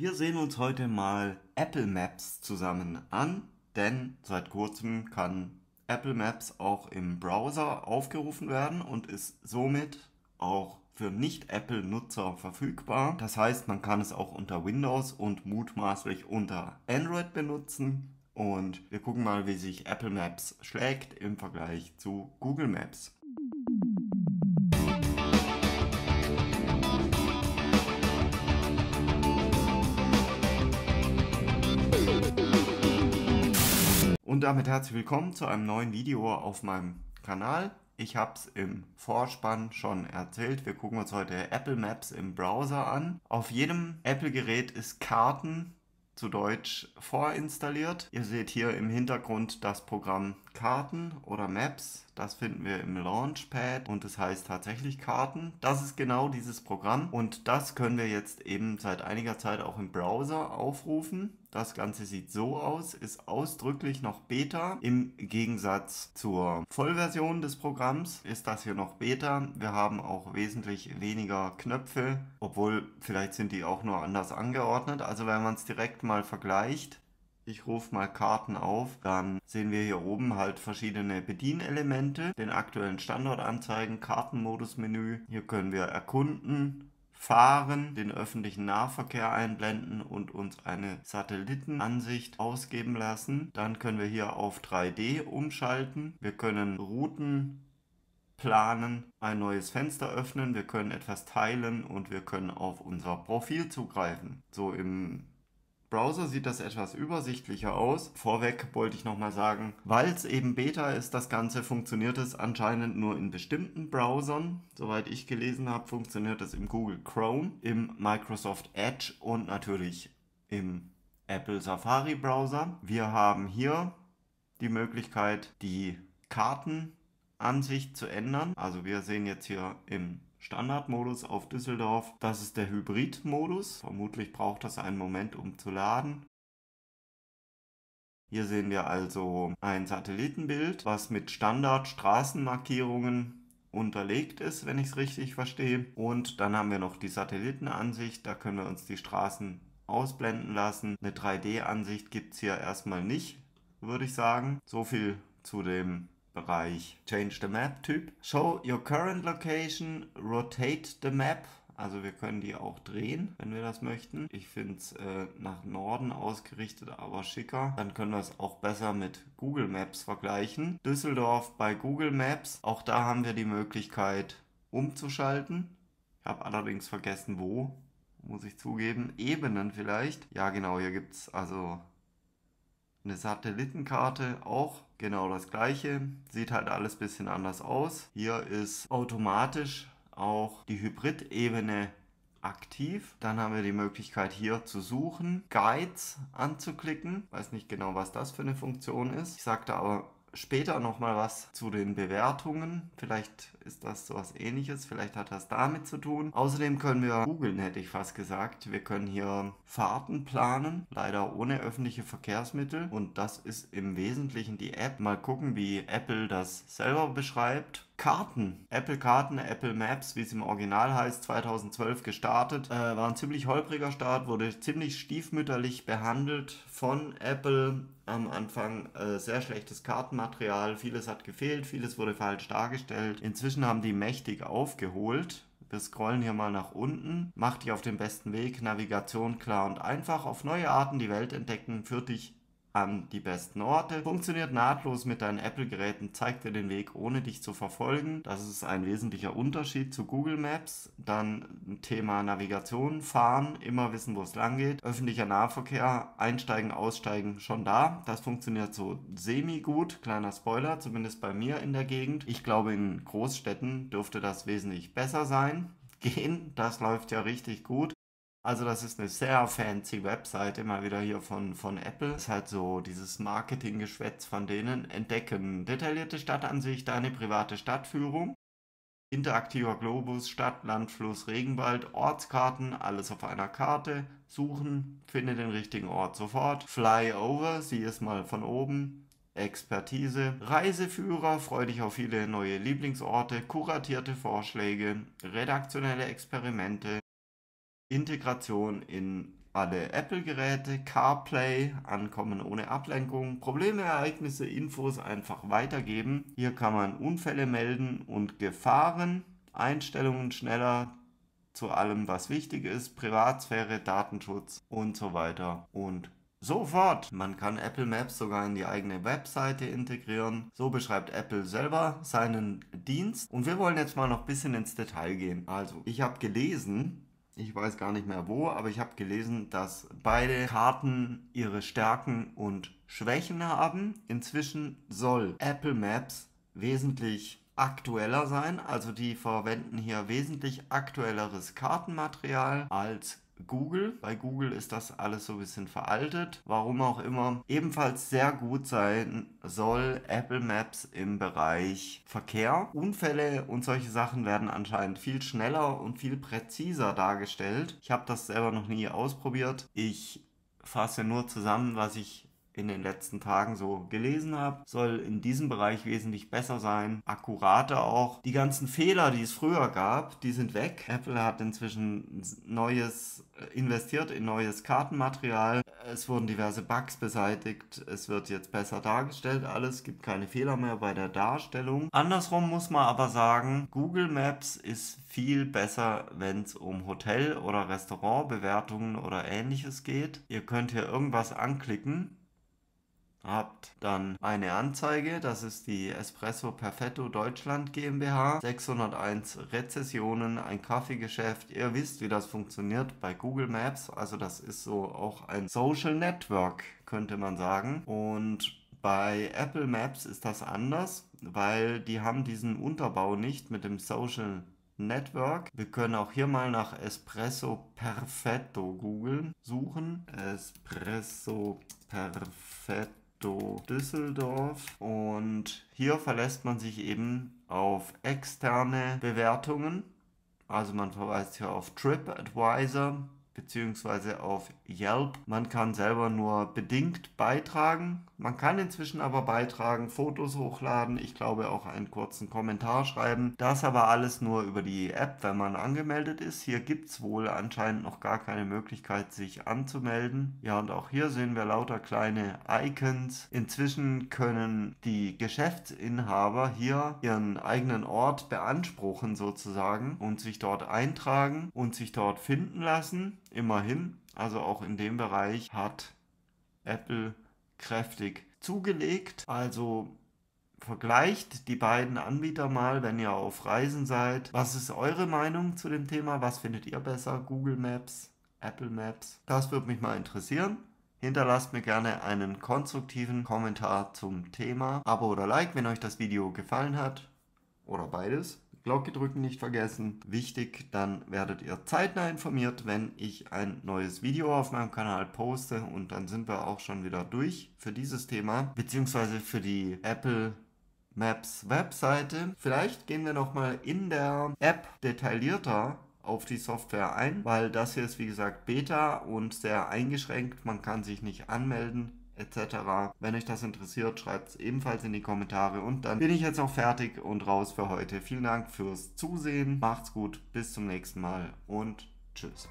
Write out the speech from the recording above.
Wir sehen uns heute mal Apple Maps zusammen an, denn seit kurzem kann Apple Maps auch im Browser aufgerufen werden und ist somit auch für Nicht-Apple-Nutzer verfügbar. Das heißt, man kann es auch unter Windows und mutmaßlich unter Android benutzen. Und wir gucken mal, wie sich Apple Maps schlägt im Vergleich zu Google Maps. Und damit herzlich willkommen zu einem neuen Video auf meinem Kanal. Ich habe es im Vorspann schon erzählt. Wir gucken uns heute Apple Maps im Browser an. Auf jedem Apple-Gerät ist Karten zu Deutsch vorinstalliert. Ihr seht hier im Hintergrund das Programm Karten oder Maps. Das finden wir im Launchpad und es das heißt tatsächlich Karten. Das ist genau dieses Programm und das können wir jetzt eben seit einiger Zeit auch im Browser aufrufen. Das Ganze sieht so aus, ist ausdrücklich noch Beta. Im Gegensatz zur Vollversion des Programms ist das hier noch Beta. Wir haben auch wesentlich weniger Knöpfe, obwohl vielleicht sind die auch nur anders angeordnet. Also wenn man es direkt mal vergleicht, ich rufe mal Karten auf, dann sehen wir hier oben halt verschiedene Bedienelemente, den aktuellen Standort anzeigen, Kartenmodusmenü. Hier können wir erkunden, fahren, den öffentlichen Nahverkehr einblenden und uns eine Satellitenansicht ausgeben lassen. Dann können wir hier auf 3D umschalten. Wir können Routen planen, ein neues Fenster öffnen, wir können etwas teilen und wir können auf unser Profil zugreifen. So im Browser sieht das etwas übersichtlicher aus. Vorweg wollte ich nochmal sagen, weil es eben Beta ist, das Ganze funktioniert es anscheinend nur in bestimmten Browsern. Soweit ich gelesen habe, funktioniert es im Google Chrome, im Microsoft Edge und natürlich im Apple Safari Browser. Wir haben hier die Möglichkeit, die Kartenansicht zu ändern. Also wir sehen jetzt hier im Standardmodus auf Düsseldorf. Das ist der Hybrid-Modus. Vermutlich braucht das einen Moment, um zu laden. Hier sehen wir also ein Satellitenbild, was mit Standard-Straßenmarkierungen unterlegt ist, wenn ich es richtig verstehe. Und dann haben wir noch die Satellitenansicht, da können wir uns die Straßen ausblenden lassen. Eine 3D-Ansicht gibt es hier erstmal nicht, würde ich sagen. So viel zu dem Bereich. Change the Map Typ. Show your current location, rotate the map. Also wir können die auch drehen, wenn wir das möchten. Ich finde es äh, nach Norden ausgerichtet, aber schicker. Dann können wir es auch besser mit Google Maps vergleichen. Düsseldorf bei Google Maps. Auch da haben wir die Möglichkeit umzuschalten. Ich habe allerdings vergessen, wo. Muss ich zugeben. Ebenen vielleicht. Ja genau, hier gibt es also eine Satellitenkarte auch genau das gleiche. Sieht halt alles ein bisschen anders aus. Hier ist automatisch auch die Hybrid-Ebene aktiv. Dann haben wir die Möglichkeit hier zu suchen, Guides anzuklicken. Weiß nicht genau, was das für eine Funktion ist. Ich sagte aber später nochmal was zu den Bewertungen. Vielleicht ist das so was ähnliches, vielleicht hat das damit zu tun. Außerdem können wir googeln, hätte ich fast gesagt. Wir können hier Fahrten planen, leider ohne öffentliche Verkehrsmittel. Und das ist im Wesentlichen die App. Mal gucken, wie Apple das selber beschreibt. Karten, Apple Karten, Apple Maps, wie es im Original heißt, 2012 gestartet. Äh, war ein ziemlich holpriger Start, wurde ziemlich stiefmütterlich behandelt von Apple. Am Anfang äh, sehr schlechtes Kartenmaterial, vieles hat gefehlt, vieles wurde falsch dargestellt. Inzwischen haben die mächtig aufgeholt. Wir scrollen hier mal nach unten. Mach dich auf den besten Weg, Navigation klar und einfach, auf neue Arten die Welt entdecken, führt dich an die besten Orte, funktioniert nahtlos mit deinen Apple-Geräten, zeigt dir den Weg, ohne dich zu verfolgen. Das ist ein wesentlicher Unterschied zu Google Maps. Dann Thema Navigation, Fahren, immer wissen, wo es lang geht. Öffentlicher Nahverkehr, einsteigen, aussteigen, schon da. Das funktioniert so semi-gut, kleiner Spoiler, zumindest bei mir in der Gegend. Ich glaube, in Großstädten dürfte das wesentlich besser sein gehen. Das läuft ja richtig gut. Also das ist eine sehr fancy Website, immer wieder hier von, von Apple. Das ist halt so dieses Marketinggeschwätz von denen. Entdecken, detaillierte Stadtansicht, deine private Stadtführung, interaktiver Globus, Stadt, Land, Fluss, Regenwald, Ortskarten, alles auf einer Karte, suchen, finde den richtigen Ort sofort, Flyover, sieh es mal von oben, Expertise, Reiseführer, freue dich auf viele neue Lieblingsorte, kuratierte Vorschläge, redaktionelle Experimente, Integration in alle Apple-Geräte, CarPlay, Ankommen ohne Ablenkung, Probleme, Ereignisse, Infos einfach weitergeben. Hier kann man Unfälle melden und Gefahren, Einstellungen schneller zu allem, was wichtig ist, Privatsphäre, Datenschutz und so weiter und so fort. Man kann Apple Maps sogar in die eigene Webseite integrieren. So beschreibt Apple selber seinen Dienst. Und wir wollen jetzt mal noch ein bisschen ins Detail gehen. Also, ich habe gelesen, ich weiß gar nicht mehr wo, aber ich habe gelesen, dass beide Karten ihre Stärken und Schwächen haben. Inzwischen soll Apple Maps wesentlich aktueller sein, also die verwenden hier wesentlich aktuelleres Kartenmaterial als Google. Bei Google ist das alles so ein bisschen veraltet, warum auch immer. Ebenfalls sehr gut sein soll Apple Maps im Bereich Verkehr. Unfälle und solche Sachen werden anscheinend viel schneller und viel präziser dargestellt. Ich habe das selber noch nie ausprobiert. Ich fasse nur zusammen, was ich in den letzten Tagen so gelesen habe, soll in diesem Bereich wesentlich besser sein, akkurater auch. Die ganzen Fehler, die es früher gab, die sind weg. Apple hat inzwischen neues äh, investiert in neues Kartenmaterial. Es wurden diverse Bugs beseitigt. Es wird jetzt besser dargestellt. Alles gibt keine Fehler mehr bei der Darstellung. Andersrum muss man aber sagen, Google Maps ist viel besser, wenn es um Hotel- oder Restaurantbewertungen oder ähnliches geht. Ihr könnt hier irgendwas anklicken habt, dann eine Anzeige, das ist die Espresso Perfetto Deutschland GmbH, 601 Rezessionen, ein Kaffeegeschäft. Ihr wisst, wie das funktioniert bei Google Maps, also das ist so auch ein Social Network, könnte man sagen. Und bei Apple Maps ist das anders, weil die haben diesen Unterbau nicht mit dem Social Network. Wir können auch hier mal nach Espresso Perfetto googeln, suchen. Espresso Perfetto. Düsseldorf. Und hier verlässt man sich eben auf externe Bewertungen. Also man verweist hier auf TripAdvisor bzw. auf Yelp. Man kann selber nur bedingt beitragen. Man kann inzwischen aber beitragen, Fotos hochladen, ich glaube auch einen kurzen Kommentar schreiben. Das aber alles nur über die App, wenn man angemeldet ist. Hier gibt es wohl anscheinend noch gar keine Möglichkeit, sich anzumelden. Ja, und auch hier sehen wir lauter kleine Icons. Inzwischen können die Geschäftsinhaber hier ihren eigenen Ort beanspruchen sozusagen und sich dort eintragen und sich dort finden lassen. Immerhin, also auch in dem Bereich hat Apple kräftig zugelegt. Also vergleicht die beiden Anbieter mal, wenn ihr auf Reisen seid. Was ist eure Meinung zu dem Thema? Was findet ihr besser? Google Maps, Apple Maps? Das würde mich mal interessieren. Hinterlasst mir gerne einen konstruktiven Kommentar zum Thema. Abo oder Like, wenn euch das Video gefallen hat. Oder beides. Glocke drücken nicht vergessen. Wichtig, dann werdet ihr zeitnah informiert, wenn ich ein neues Video auf meinem Kanal poste und dann sind wir auch schon wieder durch für dieses Thema, beziehungsweise für die Apple Maps Webseite. Vielleicht gehen wir nochmal in der App detaillierter auf die Software ein, weil das hier ist wie gesagt Beta und sehr eingeschränkt. Man kann sich nicht anmelden etc. Wenn euch das interessiert, schreibt es ebenfalls in die Kommentare. Und dann bin ich jetzt auch fertig und raus für heute. Vielen Dank fürs Zusehen. Macht's gut, bis zum nächsten Mal und tschüss.